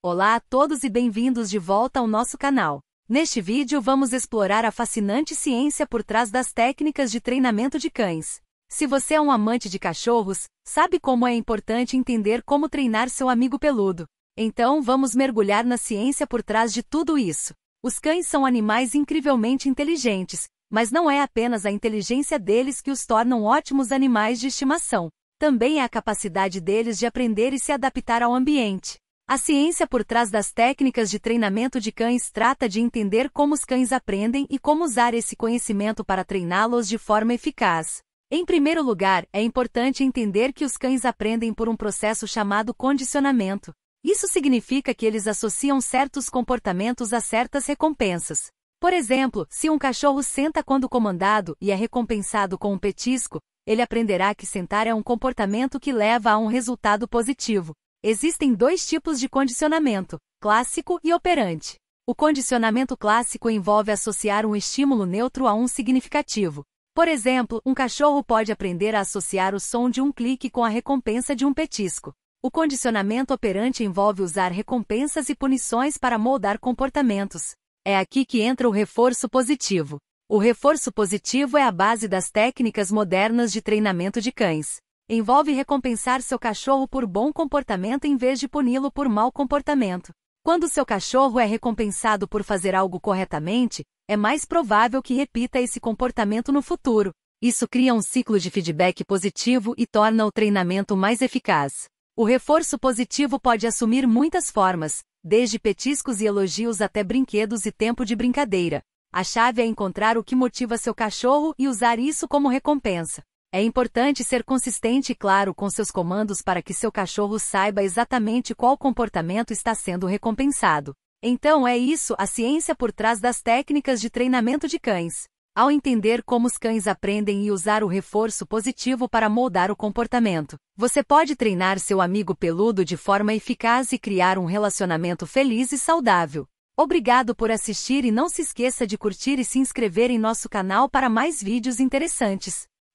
Olá a todos e bem-vindos de volta ao nosso canal. Neste vídeo vamos explorar a fascinante ciência por trás das técnicas de treinamento de cães. Se você é um amante de cachorros, sabe como é importante entender como treinar seu amigo peludo. Então vamos mergulhar na ciência por trás de tudo isso. Os cães são animais incrivelmente inteligentes, mas não é apenas a inteligência deles que os tornam ótimos animais de estimação. Também é a capacidade deles de aprender e se adaptar ao ambiente. A ciência por trás das técnicas de treinamento de cães trata de entender como os cães aprendem e como usar esse conhecimento para treiná-los de forma eficaz. Em primeiro lugar, é importante entender que os cães aprendem por um processo chamado condicionamento. Isso significa que eles associam certos comportamentos a certas recompensas. Por exemplo, se um cachorro senta quando comandado e é recompensado com um petisco, ele aprenderá que sentar é um comportamento que leva a um resultado positivo. Existem dois tipos de condicionamento, clássico e operante. O condicionamento clássico envolve associar um estímulo neutro a um significativo. Por exemplo, um cachorro pode aprender a associar o som de um clique com a recompensa de um petisco. O condicionamento operante envolve usar recompensas e punições para moldar comportamentos. É aqui que entra o reforço positivo. O reforço positivo é a base das técnicas modernas de treinamento de cães envolve recompensar seu cachorro por bom comportamento em vez de puni-lo por mau comportamento. Quando seu cachorro é recompensado por fazer algo corretamente, é mais provável que repita esse comportamento no futuro. Isso cria um ciclo de feedback positivo e torna o treinamento mais eficaz. O reforço positivo pode assumir muitas formas, desde petiscos e elogios até brinquedos e tempo de brincadeira. A chave é encontrar o que motiva seu cachorro e usar isso como recompensa. É importante ser consistente e claro com seus comandos para que seu cachorro saiba exatamente qual comportamento está sendo recompensado. Então é isso a ciência por trás das técnicas de treinamento de cães. Ao entender como os cães aprendem e usar o reforço positivo para moldar o comportamento, você pode treinar seu amigo peludo de forma eficaz e criar um relacionamento feliz e saudável. Obrigado por assistir e não se esqueça de curtir e se inscrever em nosso canal para mais vídeos interessantes.